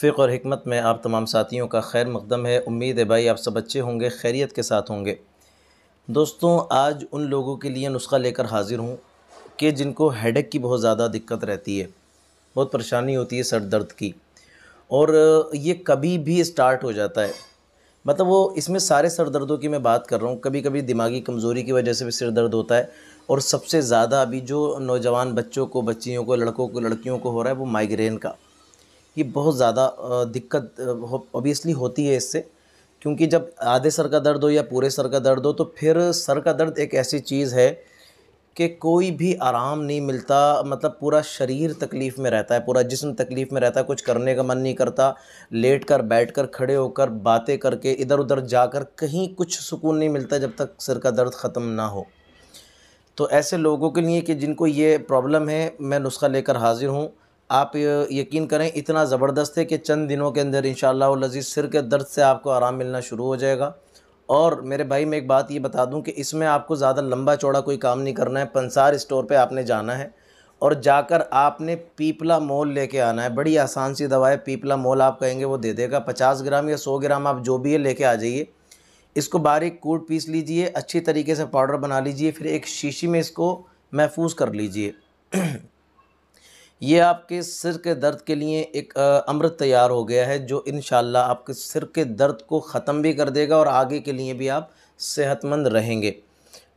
फ़िक और हमत में आप तमाम साथियों का खैर मकदम है उम्मीद है भाई आप सब अच्छे होंगे खैरियत के साथ होंगे दोस्तों आज उन लोगों के लिए नुस्खा लेकर हाज़िर हूँ कि जिनको हेडेक की बहुत ज़्यादा दिक्कत रहती है बहुत परेशानी होती है सर दर्द की और ये कभी भी स्टार्ट हो जाता है मतलब वो इसमें सारे सर दर्दों की मैं बात कर रहा हूँ कभी कभी दिमागी कमज़ोरी की वजह से भी सिर दर्द होता है और सबसे ज़्यादा अभी जो नौजवान बच्चों को बच्चियों को लड़कों को लड़कियों को हो रहा है वो माइग्रेन का ये बहुत ज़्यादा दिक्कत ऑब्वियसली होती है इससे क्योंकि जब आधे सर का दर्द हो या पूरे सर का दर्द हो तो फिर सर का दर्द एक ऐसी चीज़ है कि कोई भी आराम नहीं मिलता मतलब पूरा शरीर तकलीफ़ में रहता है पूरा जिसम तकलीफ़ में रहता है कुछ करने का मन नहीं करता लेट कर बैठ कर खड़े होकर बातें करके इधर उधर जाकर कहीं कुछ सुकून नहीं मिलता जब तक सिर का दर्द ख़त्म ना हो तो ऐसे लोगों के लिए कि जिनको ये प्रॉब्लम है मैं नुस्खा लेकर हाज़िर हूँ आप यकीन करें इतना ज़बरदस्त है कि चंद दिनों के अंदर इन लजीज़ सिर के दर्द से आपको आराम मिलना शुरू हो जाएगा और मेरे भाई मैं एक बात ये बता दूं कि इसमें आपको ज़्यादा लंबा चौड़ा कोई काम नहीं करना है पंसार स्टोर पे आपने जाना है और जाकर आपने पीपला मोल लेके आना है बड़ी आसान सी दवा है पीपला मोल आप कहेंगे वो दे देगा पचास ग्राम या सौ ग्राम आप जो भी है लेके आ जाइए इसको बारीक कूट पीस लीजिए अच्छी तरीके से पाउडर बना लीजिए फिर एक शीशी में इसको महफूज कर लीजिए ये आपके सिर के दर्द के लिए एक अमृत तैयार हो गया है जो इन आपके सिर के दर्द को ख़त्म भी कर देगा और आगे के लिए भी आप सेहतमंद रहेंगे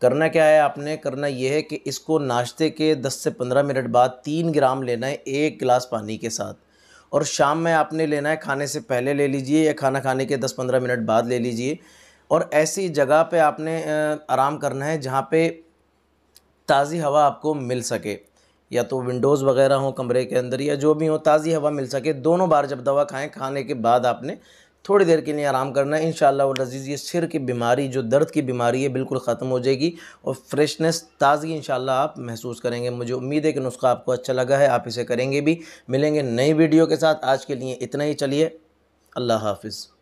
करना क्या है आपने करना यह है कि इसको नाश्ते के 10 से 15 मिनट बाद तीन ग्राम लेना है एक गिलास पानी के साथ और शाम में आपने लेना है खाने से पहले ले लीजिए या खाना खाने के 10-15 मिनट बाद ले लीजिए और ऐसी जगह पे आपने आराम करना है जहाँ पे ताज़ी हवा आपको मिल सके या तो विंडोज़ वगैरह हो कमरे के अंदर या जो भी हो ताज़ी हवा मिल सके दोनों बार जब दवा खाएं खाने के बाद आपने थोड़ी देर के लिए आराम करना है इन लजीज़ ये सिर की बीमारी जो दर्द की बीमारी है बिल्कुल ख़त्म हो जाएगी और फ्रेशनेस ताज़गी इन आप महसूस करेंगे मुझे उम्मीद है कि नुस्खा आपको अच्छा लगा है आप इसे करेंगे भी मिलेंगे नई वीडियो के साथ आज के लिए इतना ही चलिए अल्लाह हाफिज़